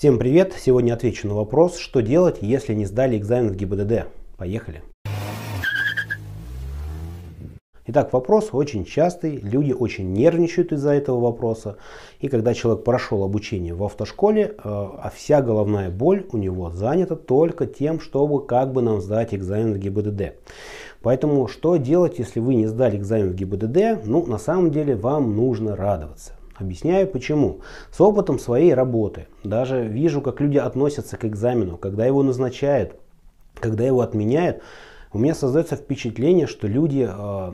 Всем привет! Сегодня отвечу на вопрос, что делать, если не сдали экзамен в ГИБДД. Поехали! Итак, вопрос очень частый, люди очень нервничают из-за этого вопроса. И когда человек прошел обучение в автошколе, э, а вся головная боль у него занята только тем, чтобы как бы нам сдать экзамен в ГИБДД. Поэтому что делать, если вы не сдали экзамен в ГИБДД? Ну, на самом деле вам нужно радоваться. Объясняю почему. С опытом своей работы даже вижу, как люди относятся к экзамену, когда его назначают, когда его отменяют. У меня создается впечатление, что люди э,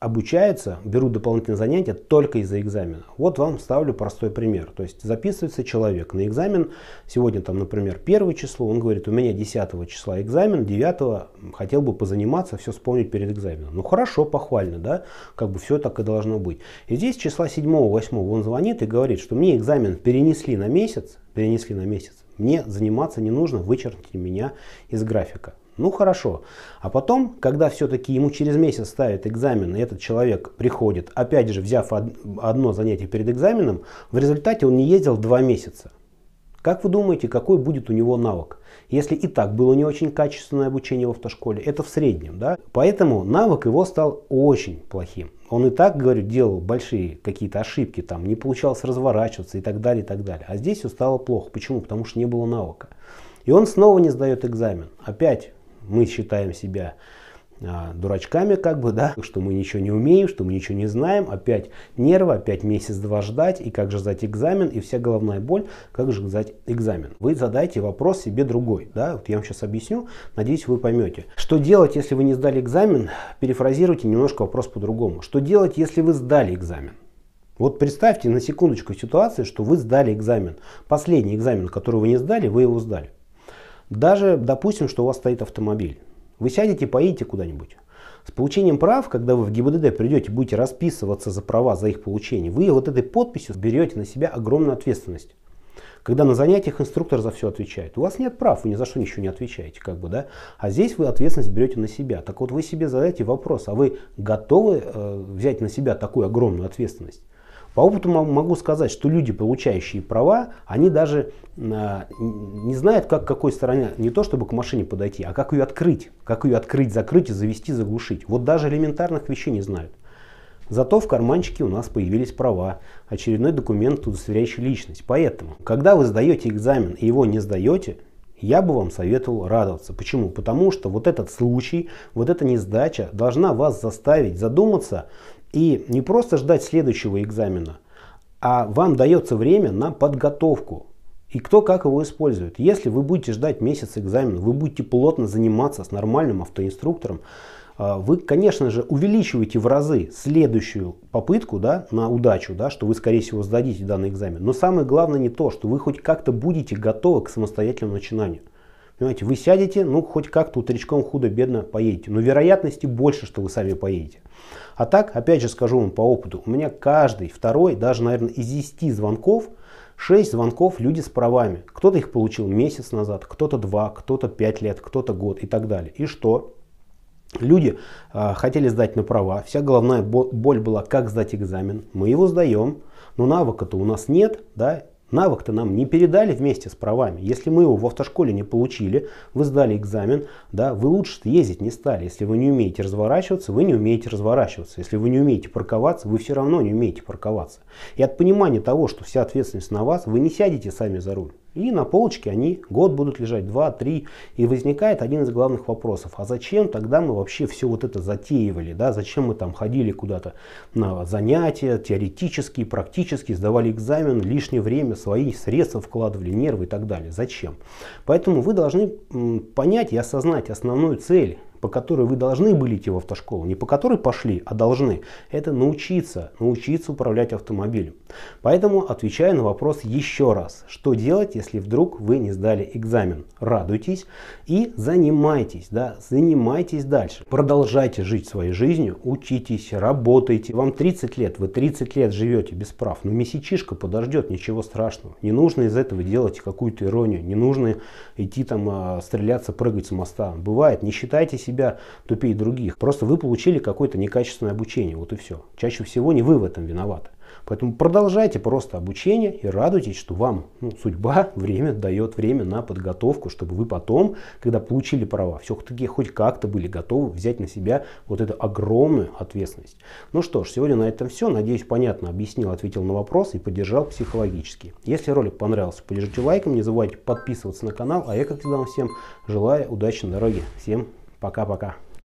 обучается, берут дополнительные занятия только из-за экзамена. Вот вам ставлю простой пример. То есть записывается человек на экзамен, сегодня там, например, первое число, он говорит, у меня 10 числа экзамен, 9 хотел бы позаниматься, все вспомнить перед экзаменом. Ну хорошо, похвально, да, как бы все так и должно быть. И здесь числа 7, 8 он звонит и говорит, что мне экзамен перенесли на месяц, перенесли на месяц, мне заниматься не нужно, вычеркните меня из графика. Ну хорошо. А потом, когда все-таки ему через месяц ставят экзамен, и этот человек приходит, опять же взяв одно занятие перед экзаменом, в результате он не ездил два месяца. Как вы думаете, какой будет у него навык? Если и так было не очень качественное обучение в автошколе, это в среднем, да? Поэтому навык его стал очень плохим. Он и так, говорю, делал большие какие-то ошибки, там не получалось разворачиваться и так далее, и так далее. А здесь все стало плохо. Почему? Потому что не было навыка. И он снова не сдает экзамен. Опять мы считаем себя а, дурачками как бы, да, что мы ничего не умеем, что мы ничего не знаем, опять нервы, опять месяц-два ждать, и как же сдать экзамен, и вся головная боль, как же сдать экзамен. Вы задайте вопрос себе другой, да, вот я вам сейчас объясню, надеюсь, вы поймете. Что делать, если вы не сдали экзамен? Перефразируйте немножко вопрос по-другому. Что делать, если вы сдали экзамен? Вот представьте на секундочку ситуацию, что вы сдали экзамен. Последний экзамен, который вы не сдали, вы его сдали. Даже допустим, что у вас стоит автомобиль. Вы сядете, поедете куда-нибудь. С получением прав, когда вы в ГИБДД придете, будете расписываться за права, за их получение, вы вот этой подписью берете на себя огромную ответственность. Когда на занятиях инструктор за все отвечает. У вас нет прав, вы ни за что ничего не отвечаете. Как бы, да? А здесь вы ответственность берете на себя. Так вот вы себе задаете вопрос, а вы готовы э, взять на себя такую огромную ответственность? По опыту могу сказать, что люди, получающие права, они даже а, не знают, как к какой стороне, не то чтобы к машине подойти, а как ее открыть, как ее открыть, закрыть и завести, заглушить. Вот даже элементарных вещей не знают. Зато в карманчике у нас появились права, очередной документ, удостоверяющий личность. Поэтому, когда вы сдаете экзамен и его не сдаете, я бы вам советовал радоваться. Почему? Потому что вот этот случай, вот эта несдача должна вас заставить задуматься и не просто ждать следующего экзамена, а вам дается время на подготовку. И кто как его использует. Если вы будете ждать месяц экзамена, вы будете плотно заниматься с нормальным автоинструктором, а, вы, конечно же, увеличиваете в разы следующую попытку да, на удачу, да, что вы, скорее всего, сдадите данный экзамен. Но самое главное не то, что вы хоть как-то будете готовы к самостоятельному начинанию. Понимаете, вы сядете, ну, хоть как-то утречком худо-бедно поедете. Но вероятности больше, что вы сами поедете. А так, опять же скажу вам по опыту, у меня каждый второй, даже, наверное, из 10 звонков, 6 звонков люди с правами. Кто-то их получил месяц назад, кто-то 2, кто-то 5 лет, кто-то год и так далее. И что? Люди э, хотели сдать на права, вся головная боль была, как сдать экзамен. Мы его сдаем, но навыка-то у нас нет, да, навык-то нам не передали вместе с правами. Если мы его в автошколе не получили, вы сдали экзамен, да, вы лучше ездить не стали. Если вы не умеете разворачиваться, вы не умеете разворачиваться. Если вы не умеете парковаться, вы все равно не умеете парковаться. И от понимания того, что вся ответственность на вас, вы не сядете сами за руль. И на полочке они год будут лежать, два, три. И возникает один из главных вопросов. А зачем тогда мы вообще все вот это затеивали? Да? Зачем мы там ходили куда-то на занятия, теоретические, практические, сдавали экзамен, лишнее время, свои средства вкладывали, нервы и так далее? Зачем? Поэтому вы должны понять и осознать основную цель по которой вы должны были идти в автошколу, не по которой пошли, а должны, это научиться, научиться управлять автомобилем. Поэтому отвечаю на вопрос еще раз, что делать, если вдруг вы не сдали экзамен? Радуйтесь и занимайтесь, да, занимайтесь дальше. Продолжайте жить своей жизнью, учитесь, работайте. Вам 30 лет, вы 30 лет живете без прав, но месячишка подождет, ничего страшного. Не нужно из этого делать какую-то иронию, не нужно идти там а, стреляться, прыгать с моста. Бывает, не считайтесь себя тупее других. Просто вы получили какое-то некачественное обучение, вот и все. Чаще всего не вы в этом виноваты. Поэтому продолжайте просто обучение и радуйтесь, что вам ну, судьба, время дает время на подготовку, чтобы вы потом, когда получили права, все-таки хоть как-то были готовы взять на себя вот эту огромную ответственность. Ну что ж, сегодня на этом все. Надеюсь, понятно объяснил, ответил на вопрос и поддержал психологически. Если ролик понравился, поддержите лайком, не забывайте подписываться на канал. А я, как всегда, вам всем желаю удачи на дороге. Всем Пока-пока.